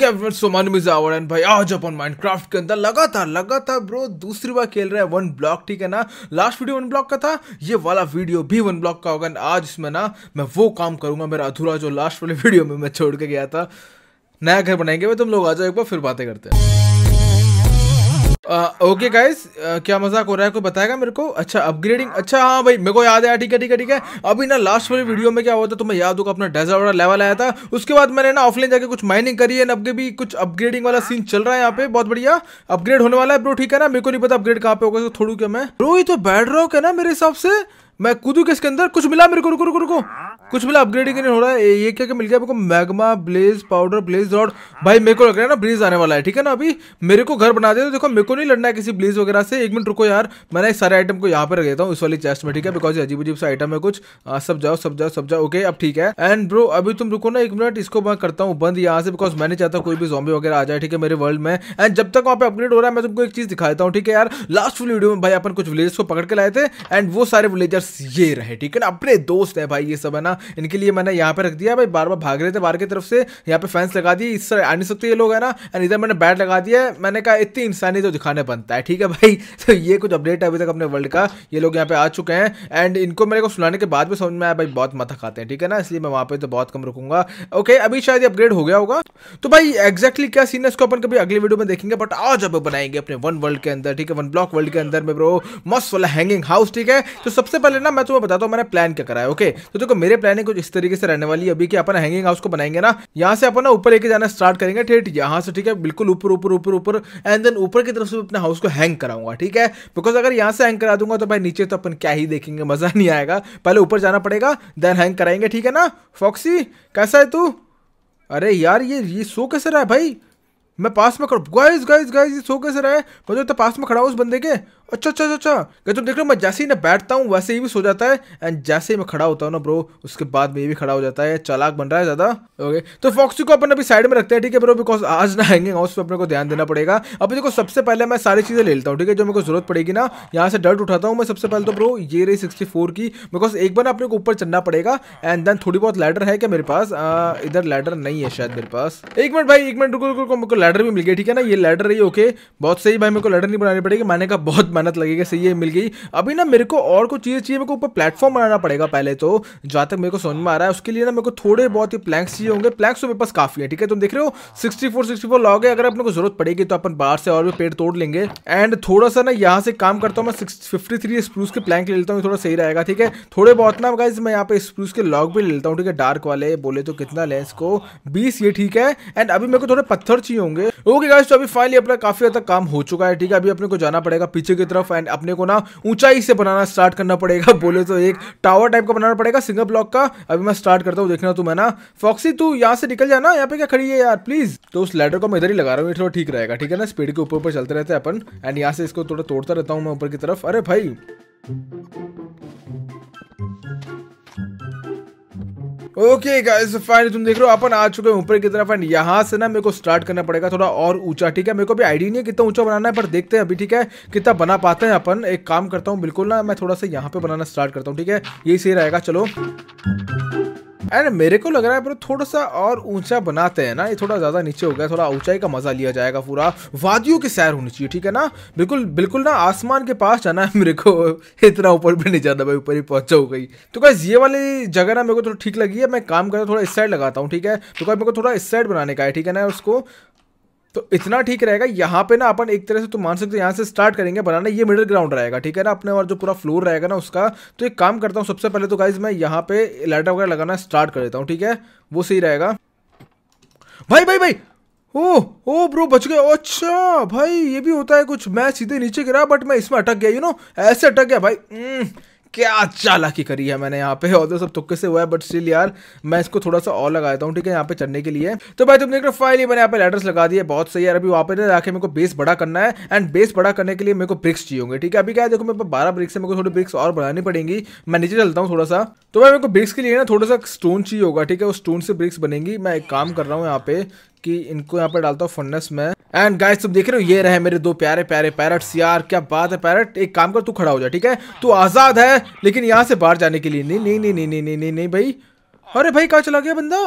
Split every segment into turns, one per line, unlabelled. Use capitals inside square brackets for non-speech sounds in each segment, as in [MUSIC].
भाई आज अपन माइनक्राफ्ट के अंदर लगातार लगातार ब्रो दूसरी बार खेल रहा है वन ब्लॉक ठीक है ना लास्ट वीडियो वन ब्लॉक का था ये वाला वीडियो भी वन ब्लॉक का होगा आज इसमें ना मैं वो काम करूंगा मेरा अधूरा जो लास्ट वाले वीडियो [LAUGHS] में मैं छोड़ के गया था नया घर बनाएंगे भाई तुम लोग आ जाओ एक बार फिर बातें करते हैं ओके गाइस क्या मजाक हो रहा है कोई बताएगा मेरे को अच्छा अपग्रेडिंग अच्छा हाँ भाई मेरे को याद आया ठीक है ठीक है ठीक है अभी ना लास्ट वाली वीडियो में क्या हुआ था तुम्हें याद होगा अपना डेजर्ट वाला लेवल आया था उसके बाद मैंने ना ऑफलाइन जाके कुछ माइनिंग करी है नबके भी कुछ अपग्रेडिंग वाला सीन चल रहा है यहाँ पे बहुत बढ़िया अपग्रेड होने वाला है ब्रो ठीक है ना मेरे को नहीं पता अपग्रेड कहाँ पे होगा तो थोड़ू क्या मैं ब्रो ये तो बैड रॉक है ना मेरे हिसाब से मैं कूदू के इसके अंदर कुछ मिला मेरे को रुको रुको रुको कुछ मिला अपग्रेडिंग ही नहीं हो रहा है ये क्या क्या मिल गया आपको magma blaze powder blaze rod भाई मेरे को लग रहा है ना ब्लेज आने वाला है ठीक है ना अभी मेरे को घर बना दे तो देखो मेरे को नहीं लड़ना है किसी ब्लेज वगैरह से एक मिनट रुको यार मैंने इस सारे आइटम को यहाँ पर रख देता हूँ इस वाली चेस्ट में ठीक है बिकॉज अजीब अजीब सा आइटम है कुछ आ, सब जाओ सब जाओ सब जाओ ओके अब ठीक है एंड ब्रो अभी तुम रुको ना एक मिनट इसको मैं करता हूँ बंद यहाँ से बिकॉज मैं नहीं चाहता कोई भी जॉम्बी वगैरह आ जाए ठीक है मेरे वर्ल्ड में एंड जब तक वहाँ पे अपग्रेड हो रहा है मैं तुमको एक चीज दिखा देता हूँ ठीक है यार लास्ट वीडियो में भाई अपन कुछ विलेजेस को पकड़ के लाए थे एंड वो सारे विलेजर्स ये रहे ठीक है ना अपने दोस्त है भाई ये सब है ना इनके लिए मैंने यहाँ पे रख दिया भाई बार बार भाग रहे थे बाहर की तरफ से यहाँ पे फैंस लगा दी इस आ नहीं सकते ये लोग है ना एंड इधर मैंने बैट लगा दिया मैंने कहा इतनी इंसानी तो दिखाने बनता है ठीक है भाई [LAUGHS] तो ये कुछ अपडेट है अभी तक अपने वर्ल्ड का ये लोग यहाँ पे आ चुके हैं एंड इनको मेरे को सुनाने के बाद भी समझ में आया भाई बहुत मथा खाते हैं ठीक है ना इसलिए मैं वहाँ पर तो बहुत कम रुकूंगा ओके अभी शायद अपग्रेड हो गया होगा तो भाई एक्जैक्टली क्या सीन है इसको अपन कभी अगली वीडियो में देखेंगे बट आज अब बनाएंगे अपने वन वर्ल्ड के अंदर ठीक है वन ब्लॉक वर्ल्ड के अंदर में ब्रो मस्त वाला हैंगिंग हाउस ठीक है तो सबसे पहले ना मैं तुम्हें बताता हूँ मैंने प्लान क्या करा है ओके तो देखो मेरे प्लान लाइनें कुछ इस तरीके से रहने वाली है अभी कि अपन हैंगिंग हाउस को बनाएंगे ना यहाँ से अपन ऊपर लेके जाना स्टार्ट करेंगे ठीक यहाँ से ठीक है बिल्कुल ऊपर ऊपर ऊपर ऊपर एंड देन ऊपर की तरफ से अपने हाउस को हैंग कराऊंगा ठीक है बिकॉज अगर यहाँ से हैंग करा दूंगा तो भाई नीचे तो अपन क्या ही देखेंगे मजा नहीं आएगा पहले ऊपर जाना पड़ेगा देन हैंग कराएंगे ठीक है ना फॉक्सी कैसा है तू अरे यार ये ये सो कैसे रहा है भाई मैं पास में खड़ा गाइस गाइस गाइस ये सो कैसे रहा है मुझे तो पास में खड़ा हूँ उस बंदे के अच्छा अच्छा अच्छा अच्छा तुम देख रहे हो मैं जैसे ही ना बैठता हूँ वैसे ही भी सो जाता है एंड जैसे ही मैं खड़ा होता हूँ ना ब्रो उसके बाद में ये भी खड़ा हो जाता है चालाक बन रहा है ज़्यादा ओके तो फॉक्सी को अपन अभी साइड में रखते हैं ठीक है ब्रो बिकॉज आज ना हैंगिंग हाउस पर अपने को ध्यान देना पड़ेगा अभी देखो सबसे पहले मैं सारी चीज़ें ले लेता हूँ ठीक है जो मेरे को जरूरत पड़ेगी ना यहाँ से डर्ट उठाता हूँ मैं सबसे पहले तो ब्रो ये रही सिक्सटी की बिकॉज एक बार अपने को ऊपर चलना पड़ेगा एंड देन थोड़ी बहुत लैडर है क्या मेरे पास इधर लैडर नहीं है शायद मेरे पास एक मिनट भाई एक मिनट रुको रुको मेरे को लैडर भी मिल गई ठीक है ना ये लैडर रही ओके बहुत सही भाई मेरे को लैडर नहीं बनानी पड़ेगी मैंने कहा बहुत मेहनत लगेगी सही है मिल गई अभी ना मेरे को और कुछ चीज़ चाहिए मेरे को ऊपर प्लेटफॉर्म बनाना पड़ेगा पहले तो जहाँ तक मेरे को समझ में आ रहा है उसके लिए ना मेरे को थोड़े बहुत ही प्लैक्स चाहिए होंगे प्लैक्स तो मेरे पास काफ़ी है ठीक है तुम देख रहे हो सिक्सटी फोर सिक्सटी फोर लाओगे अगर अपने को जरूरत पड़ेगी तो अपन बाहर से और भी पेड़ तोड़ लेंगे एंड थोड़ा सा ना यहाँ से काम करता हूँ मैं सिक्स फिफ्टी थ्री स्प्रूस के प्लैंक ले लेता हूँ थोड़ा सही रहेगा ठीक है थोड़े बहुत ना गाइज मैं यहाँ पे स्प्रूस के लॉग भी ले लेता हूँ ठीक है डार्क वाले बोले तो कितना लें इसको बीस ये ठीक है एंड अभी मेरे को थोड़े पत्थर चाहिए होंगे ओके गाइज तो अभी फाइनली अपना काफ़ी हद तक काम हो चुका है ठीक है अभी अपने को जाना पड़ेगा पीछे की तरफ एंड अपने को ना ऊंचाई से बनाना स्टार्ट करना पड़ेगा [LAUGHS] बोले तो एक टावर टाइप का बनाना पड़ेगा सिंगल ब्लॉक का अभी मैं स्टार्ट करता हूँ देखना तू मैं ना फॉक्सी तू यहाँ से निकल जाना यहाँ पे क्या खड़ी है यार प्लीज तो उस लेटर को मैं इधर ही लगा रहा हूँ थोड़ा ठीक रहेगा ठीक है ना स्पीड के ऊपर ऊपर चलते रहते हैं अपन एंड यहाँ से इसको थोड़ा तोड़ता रहता हूँ मैं ऊपर की तरफ अरे भाई ओके गाइस फाइन तुम देख रहे हो अपन आ चुके हैं ऊपर की तरफ एंड यहाँ से ना मेरे को स्टार्ट करना पड़ेगा थोड़ा और ऊंचा ठीक है मेरे को भी आइडिया नहीं है कितना ऊंचा बनाना है पर देखते हैं अभी ठीक है कितना बना पाते हैं अपन एक काम करता हूँ बिल्कुल ना मैं थोड़ा सा यहाँ पे बनाना स्टार्ट करता हूँ ठीक है यही सही रहेगा चलो अरे मेरे को लग रहा है ब्रो थोड़ा सा और ऊंचा बनाते हैं ना ये थोड़ा ज़्यादा नीचे हो गया थोड़ा ऊंचाई का मज़ा लिया जाएगा पूरा वादियों की सैर होनी चाहिए ठीक है ना बिल्कुल बिल्कुल ना आसमान के पास जाना है मेरे को [LAUGHS] इतना ऊपर भी नहीं जाना भाई ऊपर ही पहुंचा हो गई तो क्या ये वाली जगह ना मेरे को थोड़ी ठीक लगी है मैं काम करता थोड़ा इस साइड लगाता हूँ ठीक है तो क्या मेरे को थोड़ा इस साइड बनाने का है ठीक है ना उसको तो इतना ठीक रहेगा यहाँ पे ना अपन एक तरह से तो मान सकते हो यहाँ से स्टार्ट करेंगे बनाना ये मिडिल ग्राउंड रहेगा ठीक है ना अपने और जो पूरा फ्लोर रहेगा ना उसका तो एक काम करता हूँ सबसे पहले तो गाइज मैं यहाँ पे लाइटर वगैरह लगाना स्टार्ट कर देता हूँ ठीक है वो सही रहेगा भाई भाई भाई ओ ओ ब्रो बच गए अच्छा भाई ये भी होता है कुछ मैं सीधे नीचे गिरा बट मैं इसमें अटक गया यू नो ऐसे अटक गया भाई हम्म, क्या चालाकी करी है मैंने यहाँ पे और तो सब तुक्के से हुआ है बट स्टिल यार मैं इसको थोड़ा सा और लगाता हूँ ठीक है यहाँ पे चढ़ने के लिए तो भाई तुमने फाइनली मैंने यहाँ पे लेटर्स लगा दिए बहुत सही यार अभी वहाँ पे जाके मेरे को बेस बड़ा करना है एंड बेस बड़ा करने के लिए मेरे को ब्रिक्स चाहिए होंगे ठीक है अभी क्या है देखो मेरे पास बारह ब्रिक्स है मेरे को थोड़ी ब्रिक्स और बढ़ानी पड़ेंगी मैं नीचे चलता हूँ थोड़ा सा तो भाई मेरे को ब्रिक्स के लिए ना थोड़ा सा स्टोन चाहिए होगा ठीक है उस स्टोन से ब्रिक्स बनेंगी मैं एक काम कर रहा हूँ यहाँ पे कि इनको यहाँ पे डालता हूँ फनस में एंड गाइस तुम देख रहे हो ये रहे मेरे दो प्यारे प्यारे पैरट्स यार क्या बात है पैरट एक काम कर तू खड़ा हो जा ठीक है तू आज़ाद है लेकिन यहाँ से बाहर जाने के लिए नहीं नहीं नहीं नहीं नहीं नहीं नहीं भाई अरे भाई कहा चला गया बंदा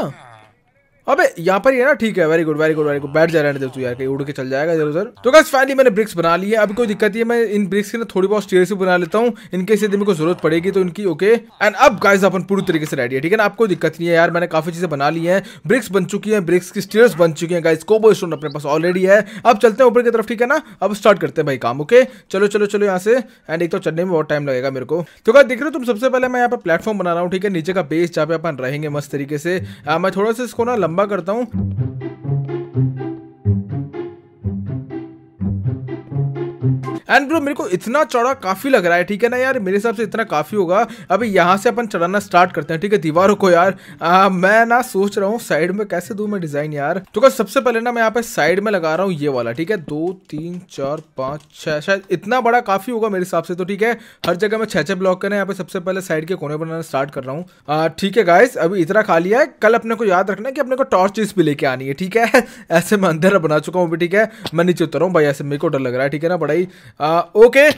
अबे यहाँ पर ही है ना ठीक है very good very good very good बैठ जा रहे हैं तू यार कहीं उड़ के चल जाएगा इधर उधर तो गैस फाइनली मैंने ब्रिक्स बना लिए है अभी कोई दिक्कत है मैं इन ब्रिक्स की ना थोड़ी बहुत स्टेयर से बना लेता हूँ इनके यदि मेरे को जरूरत पड़ेगी तो इनकी ओके एंड अब गाइस अपन पूरी तरीके से रेडी है ठीक है ना आपको दिक्कत नहीं है यार मैंने काफी चीजें बना ली है ब्रिक्स बन चुकी है ब्रिक्स की स्टेयर बन चुकी है गाइस कोबो स्टोन अपने पास ऑलरेडी है अब चलते हैं ऊपर की तरफ ठीक है ना अब स्टार्ट करते हैं भाई काम ओके चलो चलो चलो यहाँ से एंड एक तो चढ़ने में बहुत टाइम लगेगा मेरे को तो क्या देख रहे हो तुम सबसे पहले मैं यहाँ पर प्लेटफॉर्म बना रहा हूँ ठीक है नीचे का बेस जहाँ पे अपन रहेंगे मस्त तरीके से मैं थोड़ा सा इसको ना लंबा करता हूँ एंड ब्रो मेरे को इतना चौड़ा काफ़ी लग रहा है ठीक है ना यार मेरे हिसाब से इतना काफ़ी होगा अभी यहाँ से अपन चढ़ाना स्टार्ट करते हैं ठीक है दीवारों को यार आ, मैं ना सोच रहा हूँ साइड में कैसे दू मैं डिज़ाइन यार तो क्या सबसे पहले ना मैं यहाँ पे साइड में लगा रहा हूँ ये वाला ठीक है दो तीन चार पाँच छः शायद इतना बड़ा काफ़ी होगा मेरे हिसाब से तो ठीक है हर जगह में छह छह ब्लॉक करना यहाँ पे सबसे पहले साइड के कोने बनाना स्टार्ट कर रहा हूँ ठीक है गाइस अभी इतना खा लिया है कल अपने को याद रखना की कि अपने को टॉर्चेस भी लेके आनी है ठीक है [LAUGHS] ऐसे मैं अंधेरा बना चुका हूँ भी ठीक है मैं नीचे उतर रहा हूँ भाई ऐसे मेरे को डर लग रहा है ठीक है ना बड़ा ही आ, uh, ओके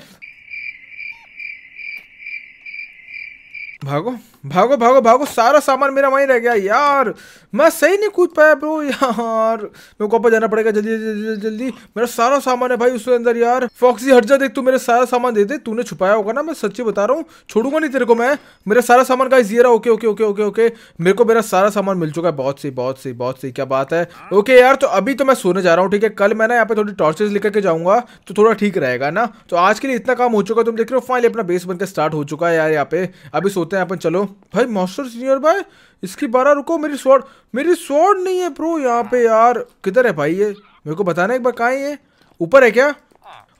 भागो भागो भागो भागो सारा सामान मेरा वहीं रह गया यार मैं सही नहीं कूद पाया ब्रो यार मेरे को जाना पड़ेगा जल्दी जल्दी जल्दी जल्दी मेरा सारा सामान है भाई उसके अंदर यार फॉक्सी हट जा देख तू मेरा सारा सामान दे दे तूने छुपाया होगा ना मैं सच्ची बता रहा हूँ छोड़ूंगा नहीं तेरे को मैं मेरा सारा सामान का ये okay okay okay okay okay मेरे को मेरा सारा सामान मिल चुका है बहुत सही बहुत सही बहुत सही क्या बात है ओके यार तो अभी तो मैं सोने जा रहा हूँ ठीक है कल मैं ना यहाँ पे थोड़ी टॉर्चेस लेकर के जाऊँगा तो थोड़ा ठीक रहेगा ना तो आज के लिए इतना काम हो चुका है तुम देख रहे हो फाइनली अपना बेस बनकर स्टार्ट हो चुका है यार यहाँ पे अभी सोते हैं अपन चलो भाई मास्टर सीनियर भाई इसकी बारह रुको मेरी स्वॉर्ड मेरी स्वॉर्ड नहीं है प्रो यहाँ पे यार किधर है भाई ये मेरे को बताना एक बार कहाँ है ऊपर है क्या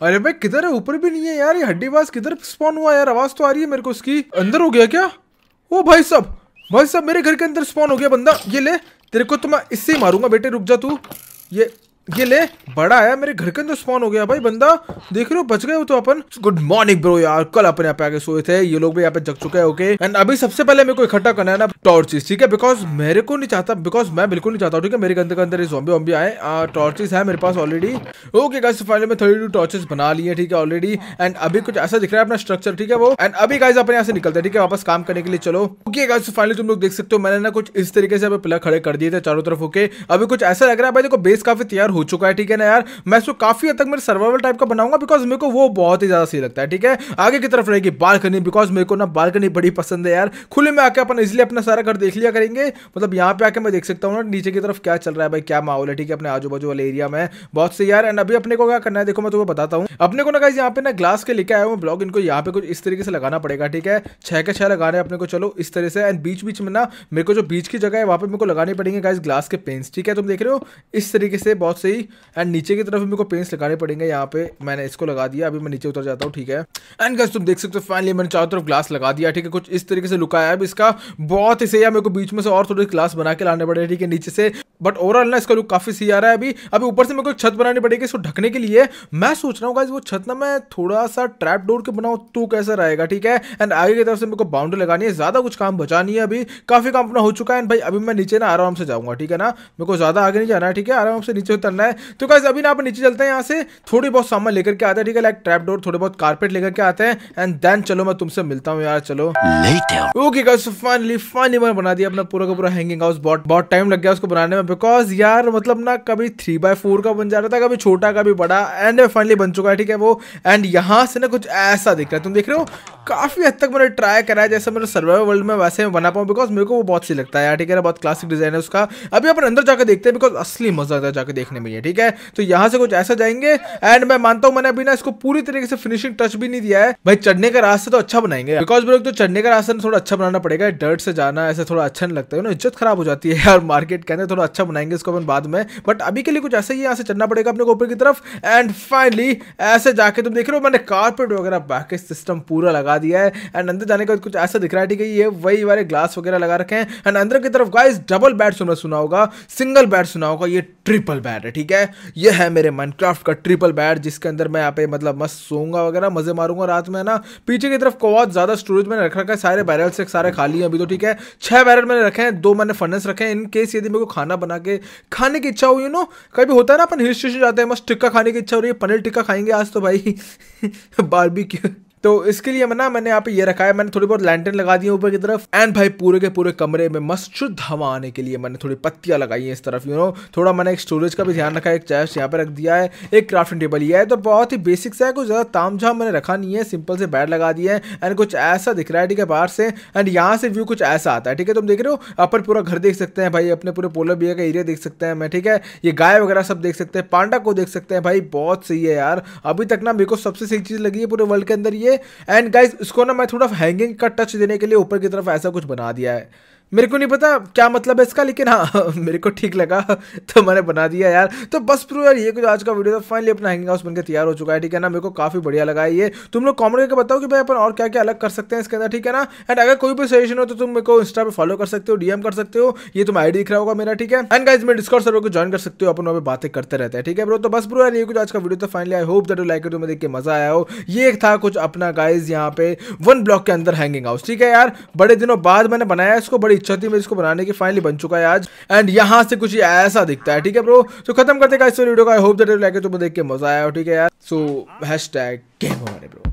अरे भाई किधर है ऊपर भी नहीं है यार ये हड्डी बास किधर स्पॉन हुआ यार आवाज तो आ रही है मेरे को इसकी अंदर हो गया क्या ओ भाई साहब भाई साहब मेरे घर के अंदर स्पॉन हो गया बंदा ये ले तेरे को तो मैं इससे ही मारूंगा बेटे रुक जा तू ये ये ले बड़ा आया मेरे घर के अंदर स्पॉन हो गया भाई बंदा देख रहे हो बच गए तो अपन गुड मॉर्निंग ब्रो यार कल अपन यहाँ पे आगे सोए थे ये लोग भी यहाँ पे जग चुके हैं ओके एंड अभी सबसे पहले मेरे को इकट्ठा करना है ना टॉर्चिस ठीक है बिकॉज मेरे को नहीं चाहता बिकॉज मैं बिल्कुल नहीं चाहता हूँ ठीक है मेरे अंदर के अंदर जोबी वॉम्बी आए टॉर्चिस है मेरे पास ऑलरेडी ओके गाइस फाइनल में थर्टी टू टॉर्चेस बना लिए ठीक है ऑलरेडी एंड अभी कुछ ऐसा दिख रहा है अपना स्ट्रक्चर ठीक है वो एंड अभी गाइस अपने यहाँ से निकलते हैं ठीक है वापस काम करने के लिए चलो ओके गाइस फाइनल तुम लोग देख सकते हो मैंने ना कुछ इस तरीके से पिलर खड़े कर दिए थे चारों तरफ ओके अभी कुछ ऐसा लग रहा है भाई देखो बेस काफी तैयार हो चुका है ठीक है ना यार मैं इसको काफ़ी हद तक मेरे सर्वाइवल टाइप का बनाऊंगा बिकॉज मेरे को वो बहुत ही ज़्यादा सही लगता है ठीक है आगे की तरफ रहेगी बालकनी बिकॉज मेरे को ना बालकनी बड़ी पसंद है यार खुले में आके अपन इजिली अपना सारा घर देख लिया करेंगे मतलब यहाँ पे आके मैं देख सकता हूँ ना नीचे की तरफ क्या चल रहा है भाई क्या माहौल है ठीक है अपने आजू बाजू वाले एरिया में बहुत सही यार एंड अभी अपने को क्या करना है देखो मैं तुम्हें बताता हूँ अपने को ना गाइज यहाँ पे ना ग्लास के लेके आया हूँ ब्लॉग इनको यहाँ पे कुछ इस तरीके से लगाना पड़ेगा ठीक है छह के छह लगाने अपने को चलो इस तरह से एंड बीच बीच में ना मेरे को जो बीच की जगह है वहां पर मेरे को लगाने पड़ेंगे गाइज ग्लास के पेंस ठीक है तुम देख रहे हो इस तरीके से बहुत से ही एंड नीचे की तरफ मेरे को पेंट्स लगाने पड़ेंगे यहाँ पे मैंने इसको लगा दिया अभी मैं नीचे उतर जाता हूँ ठीक है एंड गैस तुम देख सकते हो फाइनली मैंने चारों तरफ ग्लास लगा दिया ठीक है कुछ इस तरीके से लुकाया आया अब इसका बहुत ही सही है मेरे को बीच में से और थोड़ी ग्लास बना के लाने पड़े ठीक है नीचे से बट ओवरऑल ना इसका लुक काफी सही आ रहा है अभी अभी ऊपर से मेरे को छत बनानी पड़ेगी इसको ढकने के लिए मैं सोच रहा हूँ वो छत ना मैं थोड़ा सा ट्रैप डोर के बनाऊ तो कैसा रहेगा ठीक है एंड आगे की तरफ से मेरे को बाउंड्री लगानी है ज़्यादा कुछ काम बचा नहीं है अभी काफ़ी काम अपना हो चुका है एंड भाई अभी मैं नीचे ना आराम से जाऊंगा ठीक है ना मेरे को ज़्यादा आगे नहीं जाना है ठीक है आराम से नीचे उतर करना है तो गाइज अभी ना आप नीचे चलते हैं यहाँ से थोड़ी बहुत सामान लेकर के आते हैं ठीक है लाइक ट्रैप डोर थोड़े बहुत कारपेट लेकर के आते हैं एंड देन चलो मैं तुमसे मिलता हूँ यार चलो ओके गाइज फाइनली फाइनली मैंने बना दिया अपना पूरा का पूरा हैंगिंग हाउस बहुत बहुत टाइम लग गया उसको बनाने में बिकॉज यार मतलब ना कभी थ्री बाय फोर का बन जा रहा था कभी छोटा कभी बड़ा एंड फाइनली बन चुका है ठीक है वो एंड यहाँ से ना कुछ ऐसा दिख रहा है तुम देख रहे हो काफ़ी हद तक मैंने ट्राई करा है जैसे मेरे सर्वाइवल वर्ल्ड में वैसे मैं बना पाऊँ बिकॉज मेरे को वो बहुत सही लगता है यार ठीक है ना बहुत क्लासिक डिजाइन है उसका अभी अपन अंदर जाकर देखते हैं बिकॉज असली मजा आता है जाकर देखने देखने में ये ठीक है तो यहाँ से कुछ ऐसा जाएंगे एंड मैं मानता हूँ मैंने अभी ना इसको पूरी तरीके से फिनिशिंग टच भी नहीं दिया है भाई चढ़ने का रास्ता तो अच्छा बनाएंगे बिकॉज ब्रोक तो चढ़ने का रास्ता थोड़ा अच्छा बनाना पड़ेगा डर्ट से जाना ऐसे थोड़ा अच्छा नहीं लगता है ना इज्जत खराब हो जाती है यार मार्केट के अंदर थोड़ा अच्छा बनाएंगे इसको अपन बाद में बट अभी के लिए कुछ ऐसा ही यहाँ से चढ़ना पड़ेगा अपने ऊपर की तरफ एंड फाइनली ऐसे जाके तुम देख रहे हो मैंने कारपेट वगैरह बाकी सिस्टम पूरा लगा दिया है एंड अंदर जाने के बाद कुछ ऐसा दिख रहा है ठीक है ये वही वाले ग्लास वगैरह लगा रखे हैं एंड अंदर की तरफ गाइस डबल बैट सुना सुना होगा सिंगल बैट सुना होगा ये ट्रिपल बैट है ठीक है ये है मेरे माइनक्राफ्ट का ट्रिपल बैड जिसके अंदर मैं यहाँ पे मतलब मस्त सोऊंगा वगैरह मजे मारूंगा रात में ना पीछे की तरफ बहुत ज़्यादा स्टोरेज मैंने रख रखा है सारे बैरल से सारे खाली हैं अभी तो ठीक है छह बैरल मैंने रखे हैं दो मैंने फर्नेस रखे हैं इनकेस यदि मेरे को खाना बना के खाने की इच्छा हुई यू नो कभी होता है ना अपन हिल स्टेशन जाते हैं मस्त टिक्का खाने की इच्छा हो रही है पनीर टिक्का खाएंगे आज तो भाई [LAUGHS] बारबी तो इसके लिए ना मैंने यहाँ पे ये रखा है मैंने थोड़ी बहुत लैंटर्न लगा दी है ऊपर की तरफ एंड भाई पूरे के पूरे कमरे में मस्त शुद्ध हवा आने के लिए मैंने थोड़ी पत्तियाँ लगाई हैं इस तरफ यू नो थोड़ा मैंने एक स्टोरेज का भी ध्यान रखा है एक चेस्ट यहाँ पे रख दिया है एक क्राफ्टिंग टेबल ये है तो बहुत ही बेसिक सा है कुछ ज़्यादा झाम मैंने रखा नहीं है सिंपल से बैड लगा दिया है एंड कुछ ऐसा दिख रहा है ठीक है बाहर से एंड यहाँ से व्यू कुछ ऐसा आता है ठीक है तुम देख रहे हो अपन पूरा घर देख सकते हैं भाई अपने पूरे पोलर बियर का एरिया देख सकते हैं मैं ठीक है ये गाय वगैरह सब देख सकते हैं पांडा को देख सकते हैं भाई बहुत सही है यार अभी तक ना मेरे को सबसे सही चीज़ लगी है पूरे वर्ल्ड के अंदर ये चाहिए एंड गाइज इसको ना मैं थोड़ा हैंगिंग का टच देने के लिए ऊपर की तरफ ऐसा कुछ बना दिया है मेरे को नहीं पता क्या मतलब है इसका लेकिन हाँ [LAUGHS] मेरे को ठीक लगा [LAUGHS] तो मैंने बना दिया यार तो बस प्रो यार ये कुछ आज का वीडियो था फाइनली अपना हैंगिंग हाउस बनकर तैयार हो चुका है ठीक है ना मेरे को काफ़ी बढ़िया लगा ये तुम लोग कमेंट करके बताओ कि भाई अपन और क्या क्या अलग कर सकते हैं इसके अंदर ठीक है ना एंड अगर कोई भी सजेशन हो तो तुम मेरे को इंस्टा पर फॉलो कर सकते हो डीएम कर सकते हो ये तुम आई दिख रहा होगा मेरा ठीक है एंड गाइज में डिस्कॉर्ड सर्वर को ज्वाइन कर सकते हो अपन वहाँ पर बातें करते रहते हैं ठीक है ब्रो तो बस प्रो यार ये कुछ आज का वीडियो था finally I hope that like तुम्हें देख के मजा आया हो ये था कुछ अपना गाइज यहाँ पे वन ब्लॉक के अंदर हैंगिंग हाउस ठीक है यार बड़े दिनों बाद मैंने बनाया इसको बड़ी बड़ी इच्छा थी मेरी इसको बनाने की फाइनली बन चुका है आज एंड यहाँ से कुछ ऐसा दिखता है ठीक है ब्रो तो खत्म करते हैं इस वीडियो का I hope that you like it तो देख के मजा आया ठीक है यार so hashtag game on bro